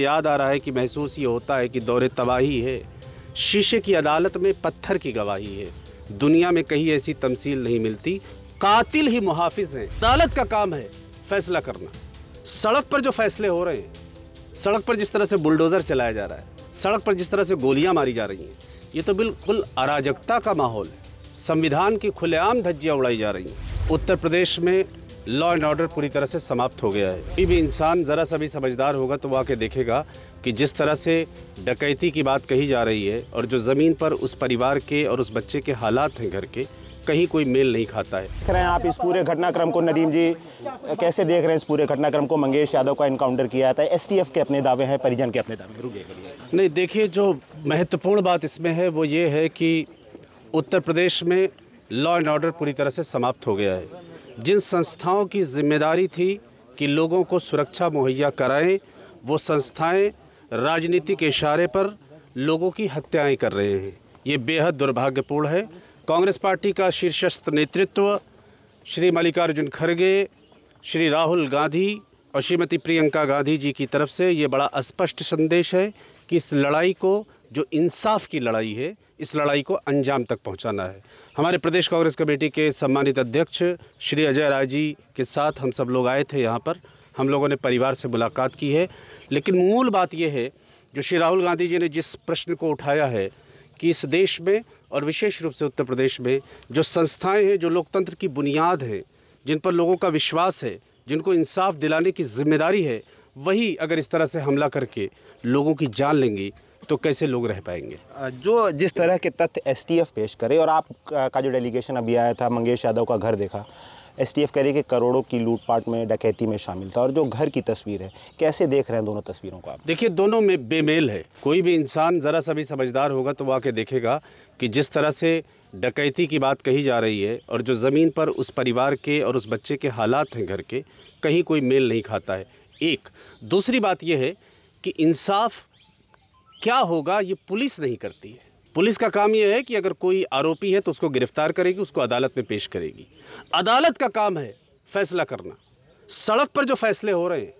याद आ रहा है कि महसूस ये होता है कि दौरे तबाही है शीशे की अदालत में पत्थर की गवाही है दुनिया में कहीं ऐसी तमसील नहीं मिलती कातिल ही मुहाफिज हैं अदालत का काम है फैसला करना सड़क पर जो फैसले हो रहे हैं सड़क पर जिस तरह से बुलडोज़र चलाया जा रहा है सड़क पर जिस तरह से गोलियां मारी जा रही हैं ये तो बिल्कुल अराजकता का माहौल है संविधान की खुलेआम धज्जियाँ उड़ाई जा रही हैं उत्तर प्रदेश में लॉ एंड ऑर्डर पूरी तरह से समाप्त हो गया है कोई भी इंसान ज़रा सा भी समझदार होगा तो वो आके देखेगा कि जिस तरह से डकैती की बात कही जा रही है और जो ज़मीन पर उस परिवार के और उस बच्चे के हालात हैं घर के कहीं कोई मेल नहीं खाता है देख रहे हैं आप इस पूरे घटनाक्रम को नदीम जी कैसे देख रहे हैं इस पूरे घटनाक्रम को मंगेश यादव का इनकाउंटर किया जाता है एफ के अपने दावे हैं परिजन के अपने दावे रुके नहीं देखिए जो महत्वपूर्ण बात इसमें है वो ये है कि उत्तर प्रदेश में लॉ एंड ऑर्डर पूरी तरह से समाप्त हो गया है जिन संस्थाओं की जिम्मेदारी थी कि लोगों को सुरक्षा मुहैया कराएं वो संस्थाएं राजनीतिक इशारे पर लोगों की हत्याएं कर रहे हैं ये बेहद दुर्भाग्यपूर्ण है कांग्रेस पार्टी का शीर्षस्थ नेतृत्व श्री मल्लिकार्जुन खड़गे श्री राहुल गांधी और श्रीमती प्रियंका गांधी जी की तरफ से ये बड़ा स्पष्ट संदेश है कि इस लड़ाई को जो इंसाफ की लड़ाई है इस लड़ाई को अंजाम तक पहुंचाना है हमारे प्रदेश कांग्रेस कमेटी के सम्मानित अध्यक्ष श्री अजय राय जी के साथ हम सब लोग आए थे यहाँ पर हम लोगों ने परिवार से मुलाकात की है लेकिन मूल बात यह है जो श्री राहुल गांधी जी ने जिस प्रश्न को उठाया है कि इस देश में और विशेष रूप से उत्तर प्रदेश में जो संस्थाएं हैं जो लोकतंत्र की बुनियाद हैं जिन पर लोगों का विश्वास है जिनको इंसाफ दिलाने की जिम्मेदारी है वही अगर इस तरह से हमला करके लोगों की जान लेंगी तो कैसे लोग रह पाएंगे जो जिस तरह के तथ्य एस पेश करे और आप का जो डेलीगेशन अभी आया था मंगेश यादव का घर देखा एस टी एफ कह रही कि करोड़ों की लूटपाट में डकैती में शामिल था और जो घर की तस्वीर है कैसे देख रहे हैं दोनों तस्वीरों को आप देखिए दोनों में बेमेल है कोई भी इंसान ज़रा सा भी समझदार होगा तो आके देखेगा कि जिस तरह से डकैती की बात कही जा रही है और जो ज़मीन पर उस परिवार के और उस बच्चे के हालात हैं घर के कहीं कोई मेल नहीं खाता है एक दूसरी बात यह है कि इंसाफ क्या होगा ये पुलिस नहीं करती है पुलिस का काम यह है कि अगर कोई आरोपी है तो उसको गिरफ्तार करेगी उसको अदालत में पेश करेगी अदालत का काम है फैसला करना सड़क पर जो फैसले हो रहे हैं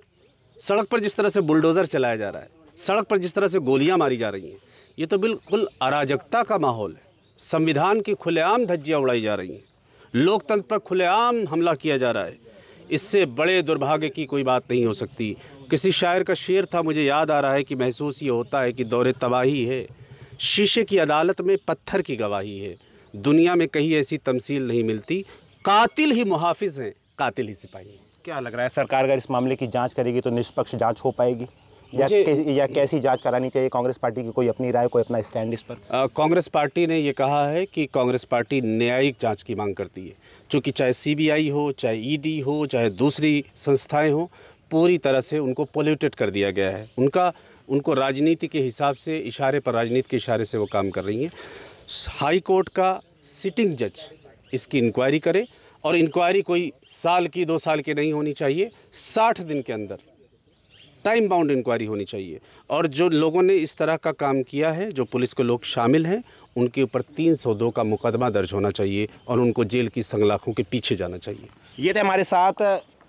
सड़क पर जिस तरह से बुलडोज़र चलाया जा रहा है सड़क पर जिस तरह से गोलियां मारी जा रही हैं ये तो बिल्कुल अराजकता का माहौल है संविधान की खुलेआम धज्जियाँ उड़ाई जा रही हैं लोकतंत्र पर खुलेआम हमला किया जा रहा है इससे बड़े दुर्भाग्य की कोई बात नहीं हो सकती किसी शायर का शेर था मुझे याद आ रहा है कि महसूस ये होता है कि दौरे तबाही है शीशे की अदालत में पत्थर की गवाही है दुनिया में कहीं ऐसी तमसील नहीं मिलती कातिल ही मुहाफिज हैं कातिल ही सिपाही क्या लग रहा है सरकार अगर इस मामले की जांच करेगी तो निष्पक्ष जांच हो पाएगी या, कै, या कैसी जांच करानी चाहिए कांग्रेस पार्टी की कोई अपनी राय कोई अपना स्टैंड इस पर कांग्रेस पार्टी ने ये कहा है कि कांग्रेस पार्टी न्यायिक जांच की मांग करती है चूँकि चाहे सीबीआई हो चाहे ईडी e हो चाहे दूसरी संस्थाएं हों पूरी तरह से उनको पोल्यूटेड कर दिया गया है उनका उनको राजनीति के हिसाब से इशारे पर राजनीति के इशारे से वो काम कर रही हैं हाई कोर्ट का सिटिंग जज इसकी इंक्वायरी करे और इंक्वायरी कोई साल की दो साल की नहीं होनी चाहिए साठ दिन के अंदर टाइम बाउंड इंक्वायरी होनी चाहिए और जो लोगों ने इस तरह का काम किया है जो पुलिस के लोग शामिल हैं उनके ऊपर तीन सौ दो का मुकदमा दर्ज होना चाहिए और उनको जेल की संगलाखों के पीछे जाना चाहिए ये थे हमारे साथ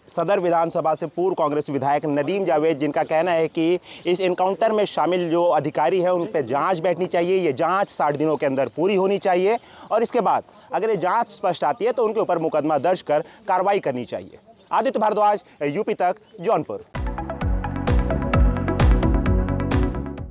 सदर विधानसभा से पूर्व कांग्रेस विधायक नदीम जावेद जिनका कहना है कि इस इनकाउंटर में शामिल जो अधिकारी है उन पर जांच बैठनी चाहिए ये जांच साठ दिनों के अंदर पूरी होनी चाहिए और इसके बाद अगर ये जांच स्पष्ट आती है तो उनके ऊपर मुकदमा दर्ज कर कार्रवाई करनी चाहिए आदित्य भारद्वाज यूपी तक जौनपुर